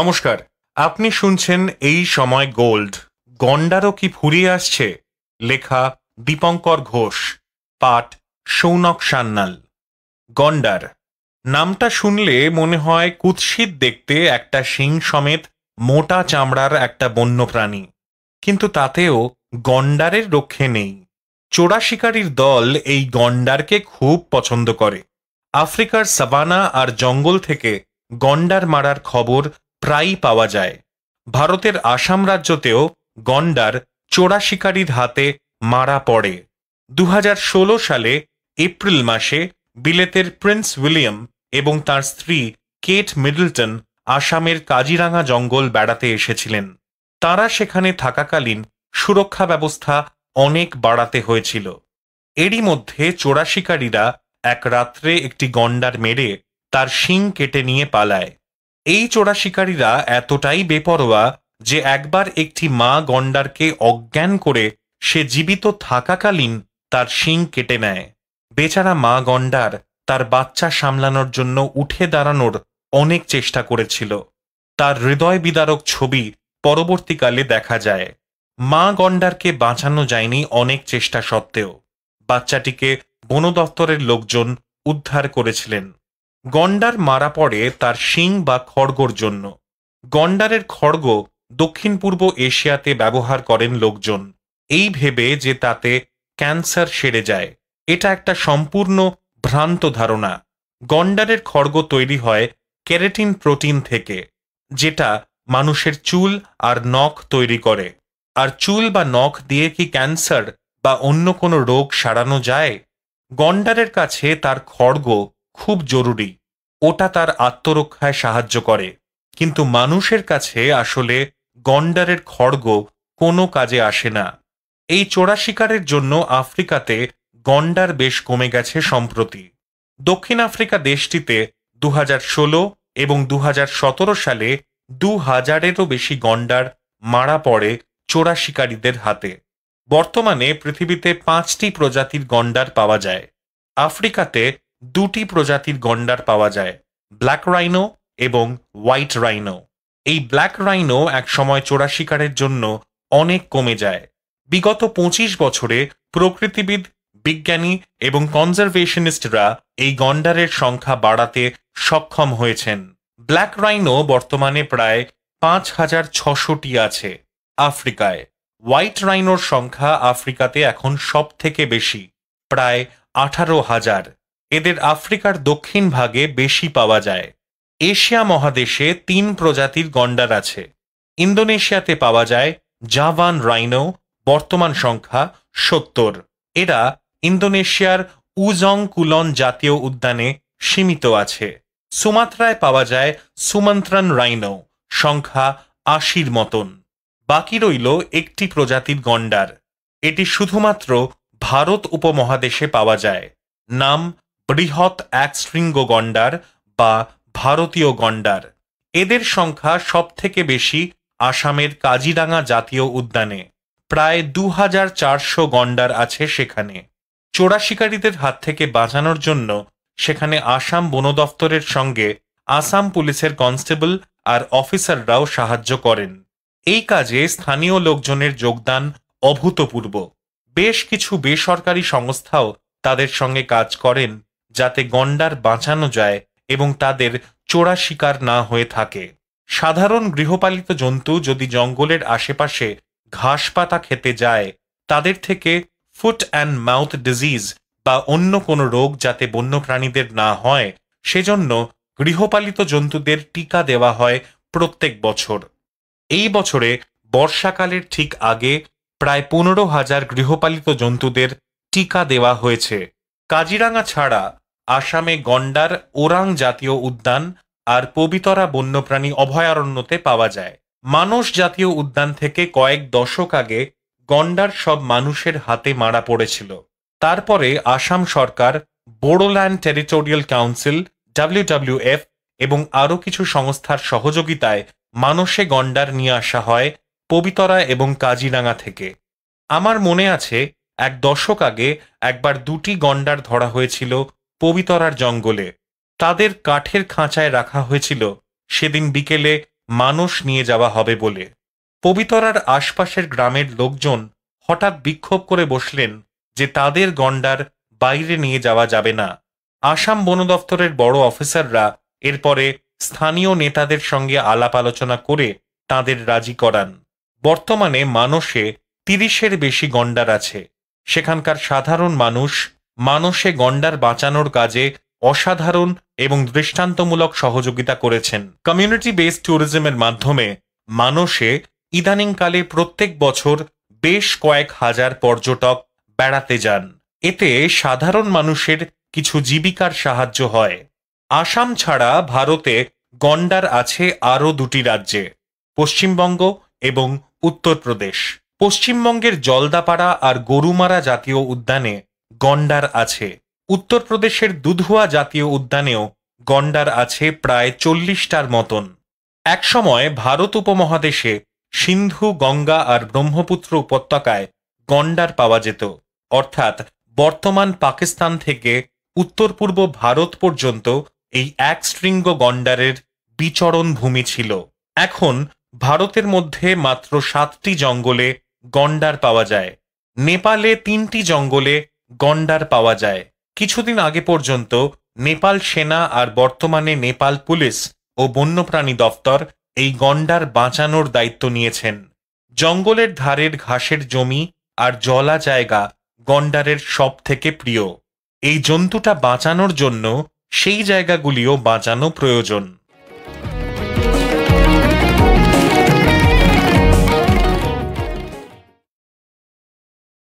নমস্কার আপনি শুনছেন এই সময় গোল্ড গন্ডারও কি ফুরিয়ে আসছে লেখা দীপঙ্কর ঘোষ পাঠ সৌনক সান্নাল গন্ডার নামটা শুনলে মনে হয় কুৎসিত দেখতে একটা শিং সমেত মোটা চামড়ার একটা বন্য প্রাণী কিন্তু তাতেও গন্ডারের রক্ষে নেই চোরা শিকারীর দল এই গন্ডারকে খুব পছন্দ করে আফ্রিকার সাবানা আর জঙ্গল থেকে গন্ডার মারার খবর প্রায়ই পাওয়া যায় ভারতের আসাম রাজ্যতেও গন্ডার চোরা শিকারীর হাতে মারা পড়ে দু সালে এপ্রিল মাসে বিলেতের প্রিন্স উইলিয়াম এবং তার স্ত্রী কেট মিডলটন আসামের কাজিরাঙা জঙ্গল বেড়াতে এসেছিলেন তারা সেখানে থাকাকালীন সুরক্ষা ব্যবস্থা অনেক বাড়াতে হয়েছিল এরই মধ্যে চোরা শিকারীরা এক রাত্রে একটি গন্ডার মেরে তার শিং কেটে নিয়ে পালায় এই চোরা শিকারীরা এতটাই বেপরোয়া যে একবার একটি মা গন্ডারকে অজ্ঞান করে সে জীবিত থাকাকালীন তার শিং কেটে নেয় বেচারা মা গন্ডার তার বাচ্চা সামলানোর জন্য উঠে দাঁড়ানোর অনেক চেষ্টা করেছিল তার হৃদয় বিদারক ছবি পরবর্তীকালে দেখা যায় মা গন্ডারকে বাঁচানো যায়নি অনেক চেষ্টা সত্ত্বেও বাচ্চাটিকে বন দপ্তরের লোকজন উদ্ধার করেছিলেন গন্ডার মারা পড়ে তার শিং বা খড়গোর জন্য গন্ডারের খড়গ দক্ষিণ পূর্ব এশিয়াতে ব্যবহার করেন লোকজন এই ভেবে যে তাতে ক্যান্সার সেরে যায় এটা একটা সম্পূর্ণ ভ্রান্ত ধারণা গন্ডারের খড়গ তৈরি হয় ক্যারেটিন প্রোটিন থেকে যেটা মানুষের চুল আর নখ তৈরি করে আর চুল বা নখ দিয়ে কি ক্যান্সার বা অন্য কোনো রোগ সারানো যায় গন্ডারের কাছে তার খড়গ খুব জরুরি ওটা তার আত্মরক্ষায় সাহায্য করে কিন্তু মানুষের কাছে আসলে গন্ডারের খড়গ কোনো কাজে আসে না এই চোরা শিকারের জন্য আফ্রিকাতে গন্ডার বেশ কমে গেছে সম্প্রতি দক্ষিণ আফ্রিকা দেশটিতে দু ষোলো এবং দু সালে দু হাজারেরও বেশি গন্ডার মারা পড়ে চোরা শিকারীদের হাতে বর্তমানে পৃথিবীতে পাঁচটি প্রজাতির গন্ডার পাওয়া যায় আফ্রিকাতে দুটি প্রজাতির গন্ডার পাওয়া যায় ব্ল্যাক রাইনো এবং হোয়াইট রাইনো এই ব্ল্যাক রাইনো একসময় চোরা শিকারের জন্য অনেক কমে যায় বিগত পঁচিশ বছরে প্রকৃতিবিদ বিজ্ঞানী এবং কনজারভেশনিস্টরা এই গন্ডারের সংখ্যা বাড়াতে সক্ষম হয়েছেন ব্ল্যাক রাইনো বর্তমানে প্রায় পাঁচ হাজার ছশোটি আছে আফ্রিকায় হোয়াইট রাইনোর সংখ্যা আফ্রিকাতে এখন সব থেকে বেশি প্রায় আঠারো হাজার এদের আফ্রিকার দক্ষিণ ভাগে বেশি পাওয়া যায় এশিয়া মহাদেশে তিন প্রজাতির গন্ডার আছে ইন্দোনেশিয়াতে পাওয়া যায় জাভান রাইনো বর্তমান সংখ্যা সত্তর এরা ইন্দোনেশিয়ার উজং কুলন জাতীয় উদ্যানে সীমিত আছে সুমাত্রায় পাওয়া যায় সুমন্ত্রান রাইনো সংখ্যা আশির মতন বাকি রইল একটি প্রজাতির গন্ডার এটি শুধুমাত্র ভারত উপমহাদেশে পাওয়া যায় নাম বৃহৎ এক শৃঙ্গ গণ্ডার বা ভারতীয় গণ্ডার এদের সংখ্যা সবথেকে বেশি আসামের কাজিরাঙা জাতীয় উদ্যানে প্রায় দু চারশো গণ্ডার আছে সেখানে চোরাশিকারীদের হাত থেকে বাঁচানোর জন্য সেখানে আসাম বন দফতরের সঙ্গে আসাম পুলিশের কনস্টেবল আর অফিসাররাও সাহায্য করেন এই কাজে স্থানীয় লোকজনের যোগদান অভূতপূর্ব বেশ কিছু বেসরকারি সংস্থাও তাদের সঙ্গে কাজ করেন যাতে গন্ডার বাঁচানো যায় এবং তাদের চোরা শিকার না হয়ে থাকে সাধারণ গৃহপালিত জন্তু যদি জঙ্গলের আশেপাশে ঘাস পাতা খেতে যায় তাদের থেকে ফুট অ্যান্ড মাউথ ডিজিজ বা অন্য কোনো রোগ যাতে বন্য প্রাণীদের না হয় সেজন্য গৃহপালিত জন্তুদের টিকা দেওয়া হয় প্রত্যেক বছর এই বছরে বর্ষাকালের ঠিক আগে প্রায় পনেরো হাজার গৃহপালিত জন্তুদের টিকা দেওয়া হয়েছে কাজিরাঙা ছাড়া আসামে গন্ডার ওরাং জাতীয় উদ্যান আর পবিতরা বন্যপ্রাণী অভয়ারণ্যতে পাওয়া যায় মানস জাতীয় উদ্যান থেকে কয়েক দশক আগে গন্ডার সব মানুষের হাতে মারা পড়েছিল তারপরে আসাম সরকার বোড়োল্যান্ড টেরিটোরিয়াল কাউন্সিল ডাব্লিউডাব্লিউএফ এবং আরও কিছু সংস্থার সহযোগিতায় মানসে গন্ডার নিয়ে আসা হয় পবিতরা এবং কাজিরাঙা থেকে আমার মনে আছে এক দশক আগে একবার দুটি গন্ডার ধরা হয়েছিল পবিতরার জঙ্গলে তাদের কাঠের খাঁচায় রাখা হয়েছিল সেদিন বিকেলে মানুষ নিয়ে যাওয়া হবে বলে পবিতরার আশপাশের গ্রামের লোকজন হঠাৎ বিক্ষোভ করে বসলেন যে তাদের গন্ডার বাইরে নিয়ে যাওয়া যাবে না আসাম বন দফতরের বড় অফিসাররা এরপরে স্থানীয় নেতাদের সঙ্গে আলাপ আলোচনা করে তাদের রাজি করান বর্তমানে মানসে তিরিশের বেশি গন্ডার আছে সেখানকার সাধারণ মানুষ মানসে গন্ডার বাঁচানোর কাজে অসাধারণ এবং দৃষ্টান্তমূলক সহযোগিতা করেছেন কমিউনিটি বেসড ট্যুরিজমের মাধ্যমে মানসে ইদানিংকালে প্রত্যেক বছর বেশ কয়েক হাজার পর্যটক বেড়াতে যান এতে সাধারণ মানুষের কিছু জীবিকার সাহায্য হয় আসাম ছাড়া ভারতে গন্ডার আছে আরও দুটি রাজ্যে পশ্চিমবঙ্গ এবং উত্তরপ্রদেশ পশ্চিমবঙ্গের জলদাপাড়া আর গরুমারা জাতীয় উদ্যানে গন্ডার আছে উত্তরপ্রদেশের দুধুয়া জাতীয় উদ্যানেও গন্ডার আছে প্রায় চল্লিশটার মতন একসময় ভারত উপমহাদেশে সিন্ধু গঙ্গা আর ব্রহ্মপুত্র উপত্যকায় গন্ডার পাওয়া যেত অর্থাৎ বর্তমান পাকিস্তান থেকে উত্তর পূর্ব ভারত পর্যন্ত এই এক শৃঙ্গ গন্ডারের বিচরণ ভূমি ছিল এখন ভারতের মধ্যে মাত্র সাতটি জঙ্গলে গন্ডার পাওয়া যায় নেপালে তিনটি জঙ্গলে গন্ডার পাওয়া যায় কিছুদিন আগে পর্যন্ত নেপাল সেনা আর বর্তমানে নেপাল পুলিশ ও বন্যপ্রাণী দফতর এই গন্ডার বাঁচানোর দায়িত্ব নিয়েছেন জঙ্গলের ধারের ঘাসের জমি আর জলা জায়গা গন্ডারের সব থেকে প্রিয় এই জন্তুটা বাঁচানোর জন্য সেই জায়গাগুলিও বাঁচানো প্রয়োজন